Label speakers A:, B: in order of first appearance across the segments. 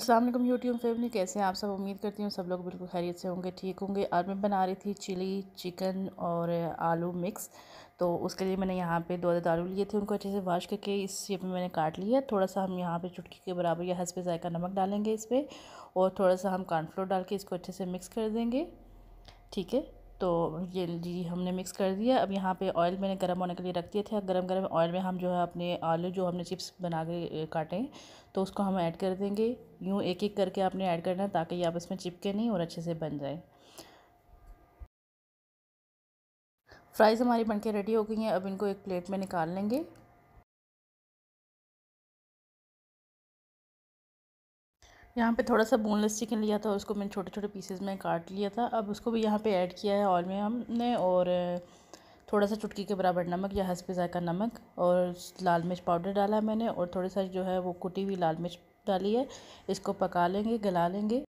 A: Aslam YouTube family कैसे हैं आप सब उम्मीद करती हूँ सब लोग बिल्कुल खैरियत से होंगे ठीक होंगे और मैं बना रही थी चिली चिकन और आलू मिक्स तो उसके लिए मैंने यहाँ पे दो अदद आलू लिए थे उनको अच्छे से वाश करके इस शेप में मैंने काट लिया थोड़ा सा हम यहाँ पे चुटकी के बराबर या हंस पे जायका नमक डालेंगे इस पर और थोड़ा सा हम कॉर्नफ्लोर डाल के इसको अच्छे से मिक्स कर देंगे ठीक है तो ये जी हमने मिक्स कर दिया अब यहाँ पे ऑयल मैंने गर्म होने के लिए रख दिए थे अब गर्म गर्म ऑयल में हम जो है अपने आलू जो हमने चिप्स बना के काटें तो उसको हम ऐड कर देंगे यूँ एक एक करके आपने ऐड करना है ताकि ये आप इसमें चिपके नहीं और अच्छे से बन जाए फ्राइज़ हमारी बनके रेडी हो गई हैं अब इनको एक प्लेट में निकाल लेंगे यहाँ पे थोड़ा सा बोनलेस चिकन लिया था उसको मैंने छोटे छोटे पीसेस में काट लिया था अब उसको भी यहाँ पे ऐड किया है ऑयल में हमने और थोड़ा सा चुटकी के बराबर नमक या हंस पिज़ा का नमक और लाल मिर्च पाउडर डाला मैंने और थोड़ी सा जो है वो कुटी हुई लाल मिर्च डाली है इसको पका लेंगे गला लेंगे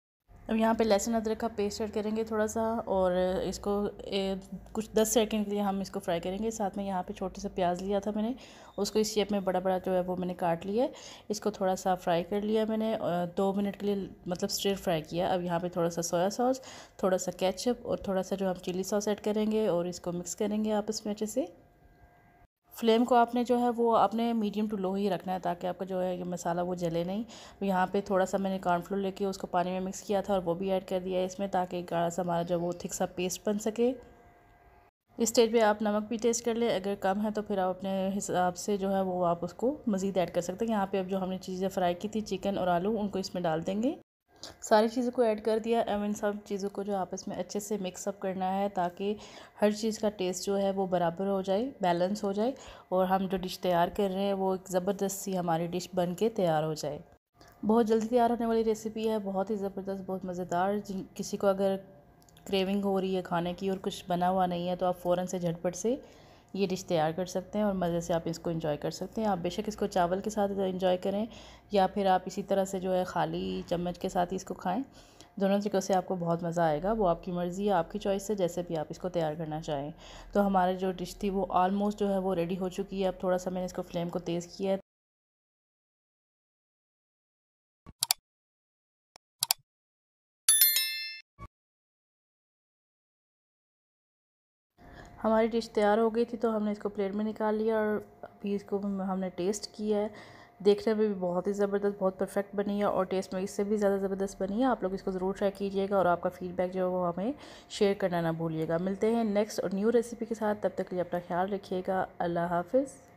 A: अब यहाँ पे लहसुन अदरक का पेस्ट ऐड करेंगे थोड़ा सा और इसको ए, कुछ दस सेकंड के लिए हम इसको फ्राई करेंगे साथ में यहाँ पे छोटे सा प्याज लिया था मैंने उसको इस शेप में बड़ा बड़ा जो है वो मैंने काट लिया इसको थोड़ा सा फ्राई कर लिया मैंने दो मिनट के लिए मतलब स्ट्रेट फ्राई किया अब यहाँ पर थोड़ा सा सोया सॉस थोड़ा सा कैचअप और थोड़ा सा जो हम चिली सॉस ऐड करेंगे और इसको मिक्स करेंगे आपस में अच्छे से फ्लेम को आपने जो है वो आपने मीडियम टू लो ही रखना है ताकि आपका जो है ये मसाला वो जले नहीं तो यहाँ पे थोड़ा सा मैंने कॉर्नफ्लोर लेके उसको पानी में मिक्स किया था और वो भी ऐड कर दिया है इसमें ताकि गाढ़ा सा हमारा जो वो थिक सा पेस्ट बन सके इस स्टेज पे आप नमक भी टेस्ट कर लें अगर कम है तो फिर आप अपने हिसाब से जो है वो आप उसको मज़ीद ऐड कर सकते हैं यहाँ पर अब जो हमने चीज़ें फ्राई की थी चिकन और आलू उनको इसमें डाल देंगे सारी चीज़ों को ऐड कर दिया एवं सब चीज़ों को जो आपस में अच्छे से मिक्सअप करना है ताकि हर चीज़ का टेस्ट जो है वो बराबर हो जाए बैलेंस हो जाए और हम जो डिश तैयार कर रहे हैं वो एक ज़बरदस्त सी हमारी डिश बन के तैयार हो जाए बहुत जल्दी तैयार होने वाली रेसिपी है बहुत ही ज़बरदस्त बहुत मज़ेदार किसी को अगर क्रेविंग हो रही है खाने की और कुछ बना हुआ नहीं है तो आप फ़ौरन से झटपट से ये डिश तैयार कर सकते हैं और मज़े से आप इसको इंजॉय कर सकते हैं आप बेशक इसको चावल के साथ इंजॉय करें या फिर आप इसी तरह से जो है खाली चम्मच के साथ ही इसको खाएँ दोनों तरीक़ों से आपको बहुत मज़ा आएगा वो आपकी मर्ज़ी है आपकी चॉइस है जैसे भी आप इसको तैयार करना चाहें तो हमारी जो डिश थी वो आलमोस्ट जो है वो रेडी हो चुकी है अब थोड़ा सा मैंने इसको फ्लेम को तेज़ किया है हमारी डिश तैयार हो गई थी तो हमने इसको प्लेट में निकाल लिया और अभी इसको हमने टेस्ट किया है देखने में भी बहुत ही ज़बरदस्त बहुत परफेक्ट बनी है और टेस्ट में इससे भी ज़्यादा ज़बरदस्त बनी है आप लोग इसको ज़रूर ट्राई कीजिएगा और आपका फीडबैक जो है वो हमें शेयर करना ना भूलिएगा मिलते हैं नेक्स्ट और न्यू रेसिपी के साथ तब तक के लिए अपना ख्याल रखिएगा अल्लाह हाफिज़